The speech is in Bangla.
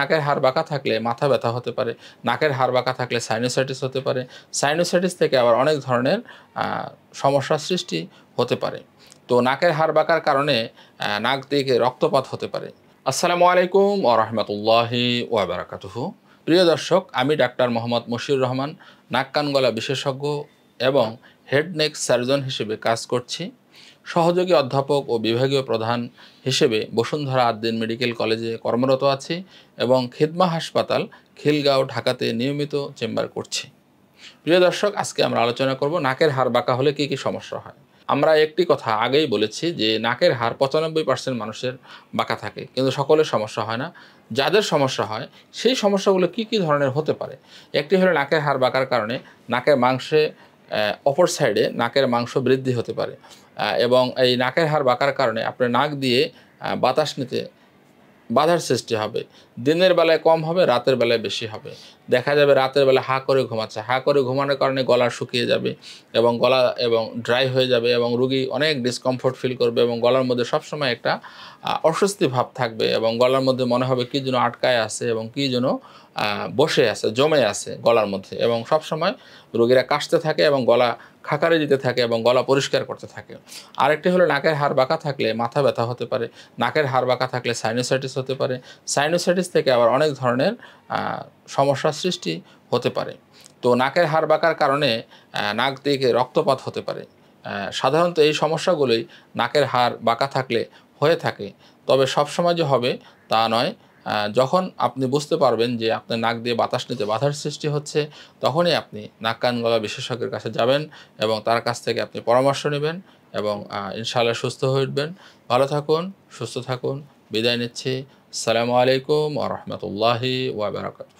নাকের হাড় বাঁকা থাকলে মাথা ব্যথা হতে পারে নাকের হাড় বাঁকা থাকলে সাইনোসাইটিস হতে পারে সাইনোসাইটিস থেকে আবার অনেক ধরনের সমস্যার সৃষ্টি হতে পারে তো নাকের হাড় বাঁকার কারণে নাক দিকে রক্তপাত হতে পারে আসসালামু আলাইকুম ও রহমতুল্লাহি ওয়াবারাকাতুহ প্রিয় দর্শক আমি ডাক্তার মোহাম্মদ মশিউর রহমান নাক কান গলা বিশেষজ্ঞ এবং হেড নেক সার্জন হিসেবে কাজ করছি সহযোগী অধ্যাপক ও বিভাগীয় প্রধান হিসেবে বসুন্ধরা আদ্দিন মেডিকেল কলেজে কর্মরত আছি এবং খিদমা হাসপাতাল খিলগাঁও ঢাকাতে নিয়মিত চেম্বার করছি প্রিয় দর্শক আজকে আমরা আলোচনা করব নাকের হার বাঁকা হলে কি কি সমস্যা হয় আমরা একটি কথা আগেই বলেছি যে নাকের হার পঁচানব্বই পার্সেন্ট মানুষের বাঁকা থাকে কিন্তু সকলের সমস্যা হয় না যাদের সমস্যা হয় সেই সমস্যাগুলো কি কি ধরনের হতে পারে একটি হলো নাকের হার বাঁকার কারণে নাকের মাংসে অপর সাইডে নাকের মাংস বৃদ্ধি হতে পারে এবং এই নাকের হার বাঁকার কারণে আপনি নাক দিয়ে বাতাস নিতে বাধার সৃষ্টি হবে দিনের বেলায় কম হবে রাতের বেলায় বেশি হবে দেখা যাবে রাতের বেলায় হা করে ঘুমাচ্ছে হা করে ঘুমানোর কারণে গলা শুকিয়ে যাবে এবং গলা এবং ড্রাই হয়ে যাবে এবং রুগী অনেক ডিসকমফোর্ট ফিল করবে এবং গলার মধ্যে সবসময় একটা অস্বস্তি ভাব থাকবে এবং গলার মধ্যে মনে হবে কী যেন আটকায় আছে এবং কী যেন বসে আছে জমে আছে গলার মধ্যে এবং সবসময় রুগীরা কাশতে থাকে এবং গলা খাকারে দিতে থাকে এবং গলা পরিষ্কার করতে থাকে আরেকটি হলো নাকের হাড় বাঁকা থাকলে মাথা ব্যথা হতে পারে নাকের হাড় বাঁকা থাকলে সাইনোসাইটিস হতে পারে সাইনোসাইটিস থেকে আবার অনেক ধরনের সমস্যার সৃষ্টি হতে পারে তো নাকের হাড় বাঁকার কারণে নাক দিকে রক্তপাত হতে পারে সাধারণত এই সমস্যাগুলোই নাকের হাড় বাঁকা থাকলে হয়ে থাকে তবে সবসময় যে হবে তা নয় যখন আপনি বুঝতে পারবেন যে আপনার নাক দিয়ে বাতাস নিতে বাধার সৃষ্টি হচ্ছে তখনই আপনি নাক কান গলা বিশেষজ্ঞের কাছে যাবেন এবং তার কাছ থেকে আপনি পরামর্শ নেবেন এবং ইনশাআল্লাহ সুস্থ হয়ে উঠবেন ভালো থাকুন সুস্থ থাকুন بداية السلام عليكم ورحمة الله وبركاته